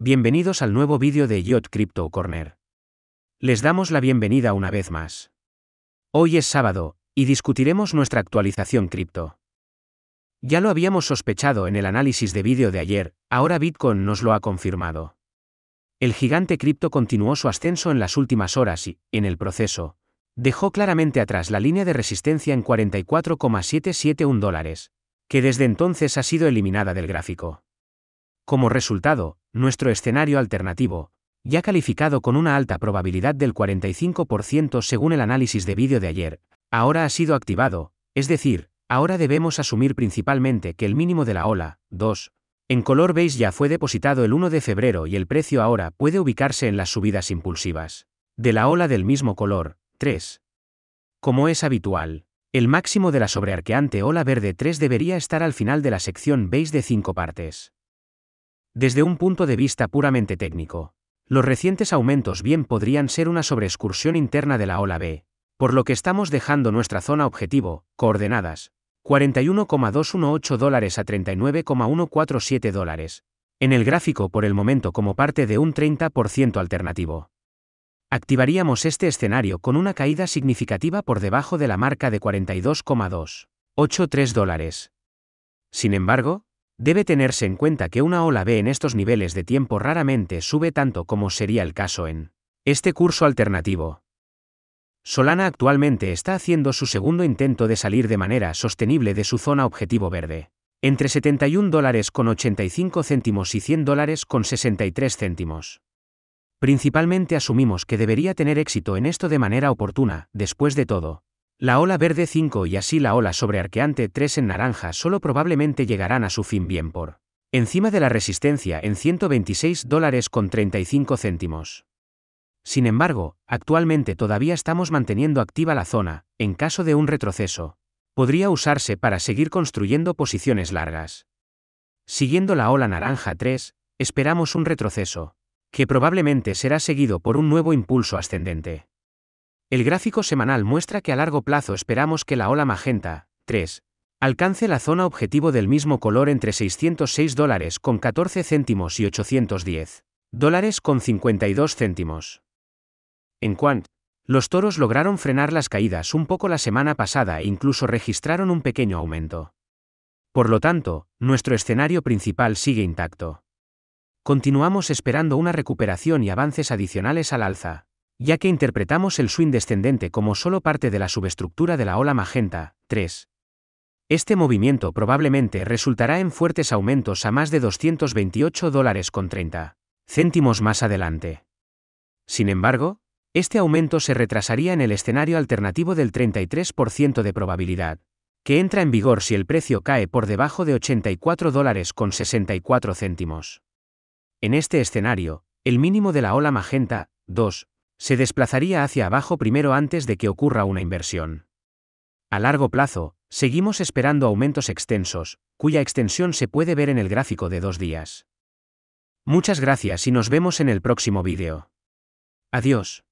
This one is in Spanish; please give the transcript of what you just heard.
Bienvenidos al nuevo vídeo de Yacht Crypto Corner. Les damos la bienvenida una vez más. Hoy es sábado, y discutiremos nuestra actualización cripto. Ya lo habíamos sospechado en el análisis de vídeo de ayer, ahora Bitcoin nos lo ha confirmado. El gigante cripto continuó su ascenso en las últimas horas y, en el proceso, dejó claramente atrás la línea de resistencia en 44,771 dólares, que desde entonces ha sido eliminada del gráfico. Como resultado, nuestro escenario alternativo, ya calificado con una alta probabilidad del 45% según el análisis de vídeo de ayer, ahora ha sido activado, es decir, ahora debemos asumir principalmente que el mínimo de la ola, 2, en color beige ya fue depositado el 1 de febrero y el precio ahora puede ubicarse en las subidas impulsivas. De la ola del mismo color, 3. Como es habitual, el máximo de la sobrearqueante ola verde 3 debería estar al final de la sección beige de 5 partes. Desde un punto de vista puramente técnico, los recientes aumentos bien podrían ser una sobreexcursión interna de la ola B, por lo que estamos dejando nuestra zona objetivo, coordenadas, 41,218 dólares a 39,147 dólares, en el gráfico por el momento como parte de un 30% alternativo. Activaríamos este escenario con una caída significativa por debajo de la marca de 42,283 dólares. Sin embargo, Debe tenerse en cuenta que una ola B en estos niveles de tiempo raramente sube tanto como sería el caso en este curso alternativo. Solana actualmente está haciendo su segundo intento de salir de manera sostenible de su zona objetivo verde, entre 71 dólares con 85 y 100 dólares con 63 céntimos. Principalmente asumimos que debería tener éxito en esto de manera oportuna, después de todo, la ola verde 5 y así la ola sobre arqueante 3 en naranja solo probablemente llegarán a su fin bien por encima de la resistencia en 126 dólares con 35 céntimos. Sin embargo, actualmente todavía estamos manteniendo activa la zona, en caso de un retroceso. Podría usarse para seguir construyendo posiciones largas. Siguiendo la ola naranja 3, esperamos un retroceso, que probablemente será seguido por un nuevo impulso ascendente. El gráfico semanal muestra que a largo plazo esperamos que la ola magenta, 3, alcance la zona objetivo del mismo color entre 606 dólares con 14 céntimos y 810 dólares con 52 céntimos. En cuanto, los toros lograron frenar las caídas un poco la semana pasada e incluso registraron un pequeño aumento. Por lo tanto, nuestro escenario principal sigue intacto. Continuamos esperando una recuperación y avances adicionales al alza ya que interpretamos el swing descendente como solo parte de la subestructura de la ola magenta. 3. Este movimiento probablemente resultará en fuertes aumentos a más de 228 dólares con 30 céntimos más adelante. Sin embargo, este aumento se retrasaría en el escenario alternativo del 33% de probabilidad, que entra en vigor si el precio cae por debajo de 84 dólares con 64 céntimos. En este escenario, el mínimo de la ola magenta, 2, se desplazaría hacia abajo primero antes de que ocurra una inversión. A largo plazo, seguimos esperando aumentos extensos, cuya extensión se puede ver en el gráfico de dos días. Muchas gracias y nos vemos en el próximo vídeo. Adiós.